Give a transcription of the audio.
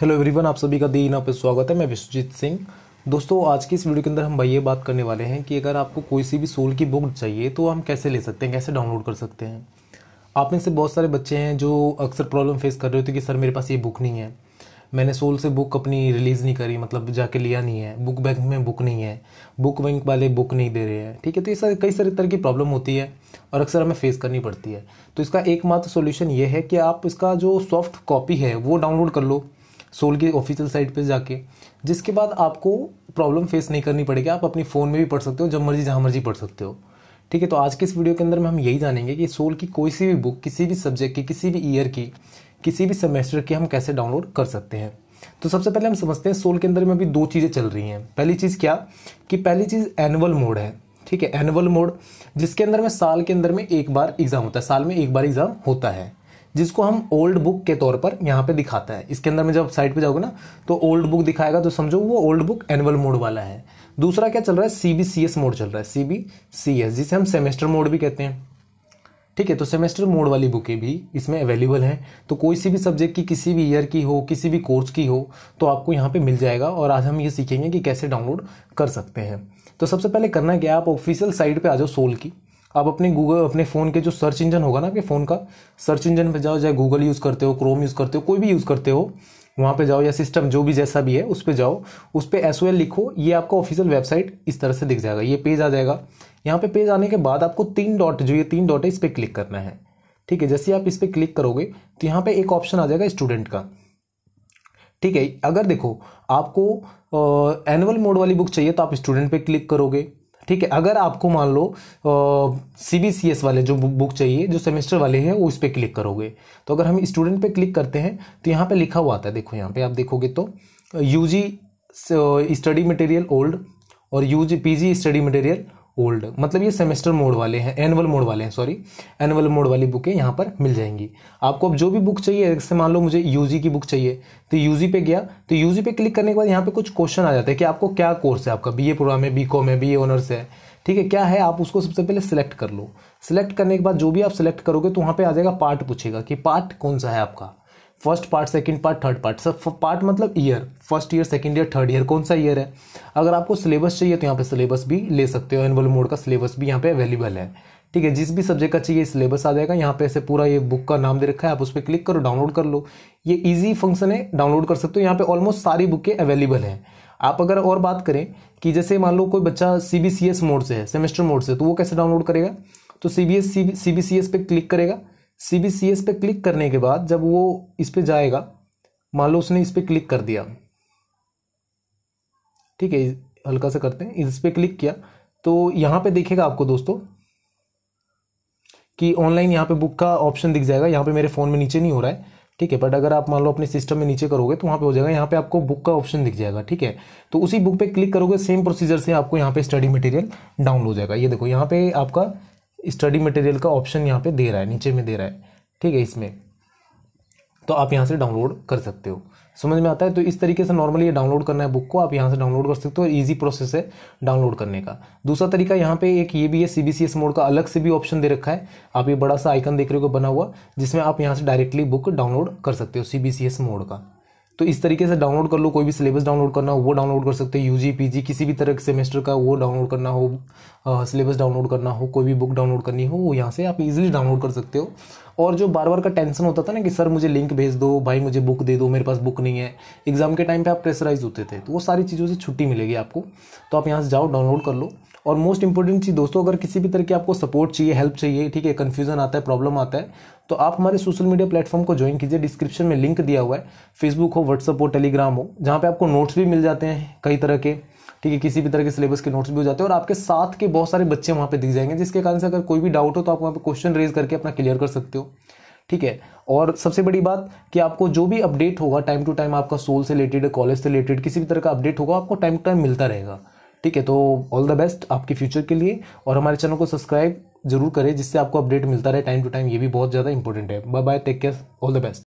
hello everyone आप सभी का दी इन पर स्वागत है मैं विश्वजीत सिंह दोस्तों आज की इस वीडियो के अंदर हम ये बात करने वाले हैं कि अगर आपको कोई सी भी सोल की बुक चाहिए तो हम कैसे ले सकते हैं कैसे डाउनलोड कर सकते हैं आप में से बहुत सारे बच्चे हैं जो अक्सर प्रॉब्लम फेस कर रहे होते हैं कि सर मेरे पास ये बुक नहीं है मैंने सोल से बुक अपनी रिलीज़ नहीं करी मतलब जाके लिया नहीं है बुक बैंक में बुक नहीं है बुक बैंक वाले बुक नहीं दे रहे हैं ठीक है तो ये सारे कई सारी तरह की प्रॉब्लम होती है और अक्सर हमें फेस करनी पड़ती है तो इसका एकमात्र सोल्यूशन ये है कि आप इसका जो सॉफ्ट कॉपी है वो डाउनलोड कर लो सोल की ऑफिशियल साइट पे जाके जिसके बाद आपको प्रॉब्लम फेस नहीं करनी पड़ेगी आप अपनी फ़ोन में भी पढ़ सकते हो जब मर्जी जहाँ मर्जी पढ़ सकते हो ठीक है तो आज के इस वीडियो के अंदर में हम यही जानेंगे कि सोल की कोई सी भी बुक किसी भी सब्जेक्ट की किसी भी ईयर की किसी भी सेमेस्टर की हम कैसे डाउनलोड कर सकते हैं तो सबसे पहले हम समझते हैं सोल के अंदर में अभी दो चीज़ें चल रही हैं पहली चीज़ क्या कि पहली चीज़ एनुअल मोड है ठीक है एनुअल मोड जिसके अंदर में साल के अंदर में एक बार एग्ज़ाम होता है साल में एक बार एग्ज़ाम होता है जिसको हम ओल्ड बुक के तौर पर यहाँ पे दिखाता है इसके अंदर में जब साइट पे जाओगे ना तो ओल्ड बुक दिखाएगा तो समझो वो ओल्ड बुक एनुअल मोड वाला है दूसरा क्या चल रहा है C B C S mode चल रहा है सी बी सी एस जिसे हम सेमेस्टर मोड भी कहते हैं ठीक है तो सेमेस्टर मोड वाली बुकें भी इसमें अवेलेबल हैं तो कोई सी भी सब्जेक्ट की किसी भी ईयर की हो किसी भी कोर्स की हो तो आपको यहाँ पे मिल जाएगा और आज हम ये सीखेंगे कि कैसे डाउनलोड कर सकते हैं तो सबसे पहले करना क्या आप ऑफिशियल साइट पे आ जाओ सोल की आप अपने गूगल अपने फ़ोन के जो सर्च इंजन होगा ना आपके फ़ोन का सर्च इंजन पे जाओ चाहे गूगल यूज़ करते हो क्रोम यूज़ करते हो कोई भी यूज़ करते हो वहाँ पे जाओ या सिस्टम जो भी जैसा भी है उस पर जाओ उस पर एस लिखो ये आपका ऑफिशियल वेबसाइट इस तरह से दिख जाएगा ये पेज आ जाएगा यहाँ पे पेज आने के बाद आपको तीन डॉट जो ये तीन डॉट है इस पर क्लिक करना है ठीक है जैसे आप इस पर क्लिक करोगे तो यहाँ पर एक ऑप्शन आ जाएगा स्टूडेंट का ठीक है अगर देखो आपको एनुअल मोड वाली बुक चाहिए तो आप स्टूडेंट पे क्लिक करोगे ठीक है अगर आपको मान लो सी बी सी एस वाले जो बुक चाहिए जो सेमेस्टर वाले हैं वो उस पर क्लिक करोगे तो अगर हम स्टूडेंट पे क्लिक करते हैं तो यहाँ पे लिखा हुआ आता है देखो यहाँ पे आप देखोगे तो U G study material old और U G P G study material old मतलब ये सेमेस्टर मोड वाले हैं एनुअल मोड वाले हैं सॉरी एनुअल मोड वाली बुकें यहाँ पर मिल जाएंगी आपको अब जो भी बुक चाहिए जैसे मान लो मुझे यूजी की बुक चाहिए तो यूजी पे गया तो यूजी पे क्लिक करने के बाद यहाँ पे कुछ क्वेश्चन आ जाते हैं कि आपको क्या कोर्स है आपका बी ए प्रोग्राम है बी कॉम है बी ऑनर्स है ठीक है क्या है आप उसको सबसे पहले सिलेक्ट कर लो सिलेक्ट करने के बाद जो भी आप सिलेक्ट करोगे तो वहाँ पर आ जाएगा पार्ट पूछेगा कि पार्ट कौन सा है आपका first part second part third part सब पार्ट मतलब year first year second year third year कौन सा ईयर है अगर आपको सिलेबस चाहिए तो यहाँ पे सिलेबस भी ले सकते हो एनअल मोड का सिलेबस भी यहाँ पे अवेलेबल है ठीक है जिस भी सब्जेक्ट का चाहिए सिलेबस आ जाएगा यहाँ पे ऐसे पूरा ये बुक का नाम दे रखा है आप उस पर क्लिक करो डाउनलोड कर लो ये इजी फंक्शन है डाउनलोड कर सकते हो यहाँ पे ऑलमोस्ट सारी बुकें अवेलेबल हैं आप अगर और बात करें कि जैसे मान लो कोई बच्चा C B C S mode से है सेमेस्टर मोड से तो वो कैसे डाउनलोड करेगा तो C B S C B C B C S पे क्लिक करेगा सी बी सी एस पे क्लिक करने के बाद जब वो इस पर जाएगा मान लो उसने इस पर क्लिक कर दिया ठीक है हल्का सा करते हैं इस पर क्लिक किया तो यहाँ पे देखेगा आपको दोस्तों कि ऑनलाइन यहाँ पे बुक का ऑप्शन दिख जाएगा यहाँ पे मेरे फ़ोन में नीचे नहीं हो रहा है ठीक है बट अगर आप मान लो अपने सिस्टम में नीचे करोगे तो वहाँ पे हो जाएगा यहाँ पे आपको बुक का ऑप्शन दिख जाएगा ठीक है तो उसी बुक पे क्लिक करोगे सेम प्रोसीजर से आपको यहाँ पे स्टडी मटेरियल डाउनलोड हो जाएगा ये देखो यहाँ पे आपका स्टडी मटेरियल का ऑप्शन यहाँ पे दे रहा है नीचे में दे रहा है ठीक है इसमें तो आप यहाँ से डाउनलोड कर सकते हो समझ में आता है तो इस तरीके से नॉर्मली ये डाउनलोड करना है बुक को आप यहाँ से डाउनलोड कर सकते हो इजी प्रोसेस है डाउनलोड करने का दूसरा तरीका यहाँ पे एक ये भी है C B C S mode का अलग से भी ऑप्शन दे रखा है आप ये बड़ा सा आइकन देख रहे हो बना हुआ जिसमें आप यहाँ से डायरेक्टली बुक डाउनलोड कर सकते हो C B C S mode का तो इस तरीके से डाउनलोड कर लो कोई भी सिलेबस डाउनलोड करना हो वो डाउनलोड कर सकते हो यूजी जी किसी भी तरह के सेमेस्टर का वो डाउनलोड करना हो सिलेबस डाउनलोड करना हो कोई भी बुक डाउनलोड करनी हो वो यहाँ से आप इजिली डाउनलोड कर सकते हो और जो बार बार का टेंशन होता था ना कि सर मुझे लिंक भेज दो भाई मुझे बुक दे दो मेरे पास बुक नहीं है एग्जाम के टाइम पर आप प्रेसराइज होते थे तो वो सारी चीज़ों से छुट्टी मिलेगी आपको तो आप यहाँ से जाओ डाउनलोड कर लो और मोस्ट इंपॉर्टेंट चीज़ दोस्तों अगर किसी भी तरह की आपको सपोर्ट चाहिए हेल्प चाहिए ठीक है कन्फ्यूजन आता है प्रॉब्लम आता है तो आप हमारे सोशल मीडिया प्लेटफॉर्म को ज्वाइन कीजिए डिस्क्रिप्शन में लिंक दिया हुआ है फेसबुक हो व्हाट्सअप हो टेलीग्राम हो जहाँ पर आपको नोट्स भी मिल जाते हैं कई तरह के ठीक है किसी भी तरह के सिलेबस के नोट्स भी हो जाते हैं और आपके साथ के बहुत सारे बच्चे वहाँ पे दिख जाएंगे जिसके कारण से अगर कोई भी डाउट हो तो आप वहाँ पे क्वेश्चन रेज करके अपना क्लियर कर सकते हो ठीक है और सबसे बड़ी बात कि आपको जो भी अपडेट होगा टाइम टू टाइम आपका सोल से रिलेटेड कॉलेज से रिलेटेड किसी भी तरह का अपडेट होगा आपको टाइम टू टाइम मिलता रहेगा ठीक है तो ऑल द बेस्ट आपके फ्यूचर के लिए और हमारे चैनल को सब्सक्राइब जरूर करें जिससे आपको अपडेट मिलता रहे टाइम टू टाइम ये भी बहुत ज़्यादा इंपॉर्टेंट है bye bye take care all the best